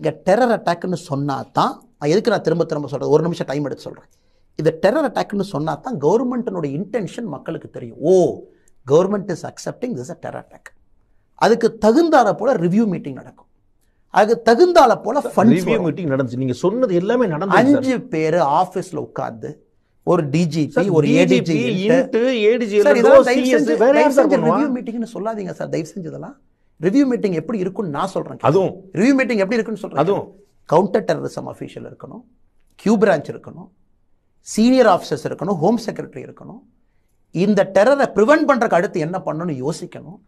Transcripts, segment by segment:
இங்கே டெரர் அட்டாக்குன்னு சொன்னால் தான் எதுக்கு நான் திரும்ப திரும்ப சொல்கிறேன் ஒரு நிமிஷம் டைம் எடுத்து சொல்கிறேன் இது டெரர் அட்டாக்னு சொன்னால் தான் கவர்மெண்ட்டினுடைய இன்டென்ஷன் மக்களுக்கு தெரியும் oh government is accepting this a terror attack அதுக்கு தகுந்தால போல் ரிவ்யூ மீட்டிங் நடக்கும் அதுக்கு தகுந்தால போல் ரிவ்யூ மீட்டிங் நடந்துச்சு நீங்கள் சொன்னது எல்லாமே நடந்து அஞ்சு பேர் ஆஃபீஸில் உட்காந்து ஒரு டிஜிபி ஒரு ஏடிஜி ஏடிஜி ரிவ்யூ மீட்டிங்னு சொல்லாதீங்க சார் தயவு செஞ்சதெல்லாம் ரிவ்யூ மீட்டிங் எப்படி இருக்கும்னு நான் சொல்கிறேன் அதுவும் ரிவ்யூ மீட்டிங் எப்படி இருக்குன்னு சொல்கிறேன் அதுவும் கவுண்டர் டெரரிசம் அஃபீஷியல் இருக்கணும் கியூ பிரான்ச் இருக்கணும் சீனியர் ஆஃபீஸர்ஸ் இருக்கணும் ஹோம் செக்ரட்டரி இருக்கணும் இந்த டெரரை ப்ரிவெண்ட் பண்ணுறக்கு அடுத்து என்ன பண்ணணும்னு யோசிக்கணும்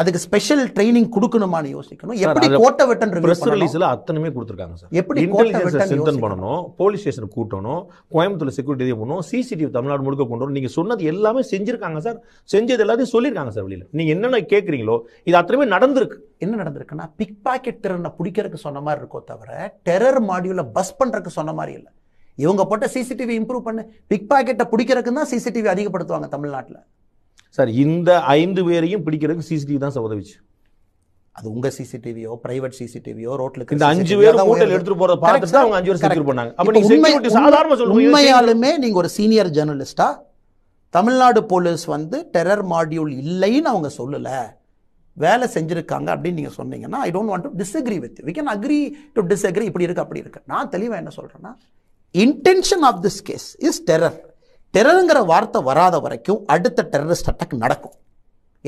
அதுக்கு ஸ்பெஷல் ட்ரைனிங் கொடுக்கணுமான்னு யோசிக்கணும் எப்படி கோட்டை வெட்டன் ப்ரெஸ் ரிலீஸ்ல அத்தனைமே கொடுத்துருக்காங்க சார் எப்படி இன்டெலிஜென்ஸ் பண்ணணும் போலீஸ் ஸ்டேஷன் கூட்டணும் கோயம்புத்தூர் செக்யூரிட்டி இதே பண்ணணும் சிசிடிவி தமிழ்நாடு முழுக்க கொண்டு வரணும் நீங்க சொன்னது எல்லாமே செஞ்சிருக்காங்க சார் செஞ்சது எல்லாத்தையும் சொல்லியிருக்காங்க சார் வெளியில நீங்க என்னென்ன கேட்குறீங்களோ இது அத்தனைமே நடந்திருக்கு என்ன நடந்திருக்குன்னா பிக் பாக்கெட் திறனை பிடிக்கிறதுக்கு சொன்ன மாதிரி இருக்கோ தவிர டெரர் மாடியூல பஸ் பண்றதுக்கு சொன்ன மாதிரி இல்லை இவங்க போட்ட சிசிடிவி இம்ப்ரூவ் பண்ணு பிக் பாக்கெட்டை பிடிக்கிறதுக்கு தான் சிசிடிவி அதிகப்படுத்துவாங்க தமிழ்நாட்டில் சார் இந்த ஐந்து பேரையும் பிடிக்கிறதுக்கு சிசிடிவி தான் சார் உதவிச்சு அது உங்க சிசிடிவியோ பிரைவேட் சிசிடிவியோ ரோட்ல இந்த அஞ்சு பேர் ஹோட்டல் எடுத்துட்டு போறத பார்த்துட்டு அவங்க அஞ்சு பேர் செக்யூர் பண்ணாங்க அப்ப நீங்க செக்யூரிட்டி சாதாரணமா சொல்லுங்க உண்மையாலுமே நீங்க ஒரு சீனியர் ஜெர்னலிஸ்டா தமிழ்நாடு போலீஸ் வந்து டெரர் மாடியூல் இல்லைன்னு அவங்க சொல்லல வேலை செஞ்சிருக்காங்க அப்படின்னு நீங்க சொன்னீங்கன்னா I don't want to disagree with we can agree to disagree இப்படி இருக்கு அப்படி இருக்கு நான் தெளிவா என்ன சொல்றேன்னா intention of this case is terror டெரருங்கிற வார்த்தை வராத வரைக்கும் அடுத்த டெரரிஸ்ட் அட்டாக் நடக்கும்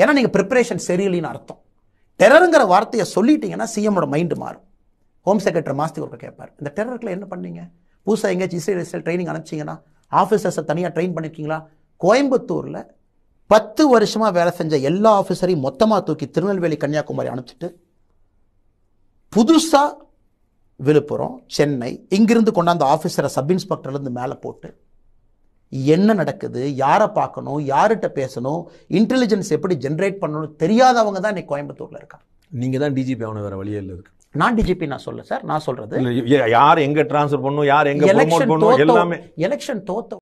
ஏன்னா நீங்கள் ப்ரிப்பரேஷன் சரியில்லைன்னு அர்த்தம் டெரருங்கிற வார்த்தையை சொல்லிட்டீங்கன்னா சிஎம்மோட மைண்டு மாறும் ஹோம் செக்ரட்டரி மாஸ்தி ஒருக்க கேட்பார் இந்த டெரருக்கில் என்ன பண்ணீங்க புதுசாக எங்கேயாச்சும் இஸ்ரேல் இஸ்ரேல் ட்ரைனிங் அனுப்பிச்சிங்கன்னா ஆஃபீஸர்ஸை தனியாக ட்ரெயின் பண்ணியிருக்கீங்களா கோயம்புத்தூரில் பத்து வருஷமாக வேலை செஞ்ச எல்லா ஆஃபீஸரையும் மொத்தமாக தூக்கி திருநெல்வேலி கன்னியாகுமரி அனுப்பிச்சிட்டு புதுசாக விழுப்புரம் சென்னை இங்கிருந்து கொண்டாந்த ஆஃபீஸரை சப் இன்ஸ்பெக்டர்லேருந்து மேலே போட்டு என்ன நடக்குது யாரை பார்க்கணும் யார்கிட்ட பேசணும் இன்டெலிஜென்ஸ் எப்படி ஜென்ரேட் பண்ணணும் தெரியாதவங்க தான் இன்னைக்கு கோயம்புத்தூரில் இருக்காங்க நீங்கள் தான் டிஜிபி அவனை வேறு வழியே இல்லை இருக்கு நான் டிஜிபி நான் சொல்ல சார் நான் சொல்றது யார் எங்க ட்ரான்ஸ்ஃபர் பண்ணும் யார் எங்க எலெக்ஷன் எல்லாமே எலெக்ஷன் தோத்த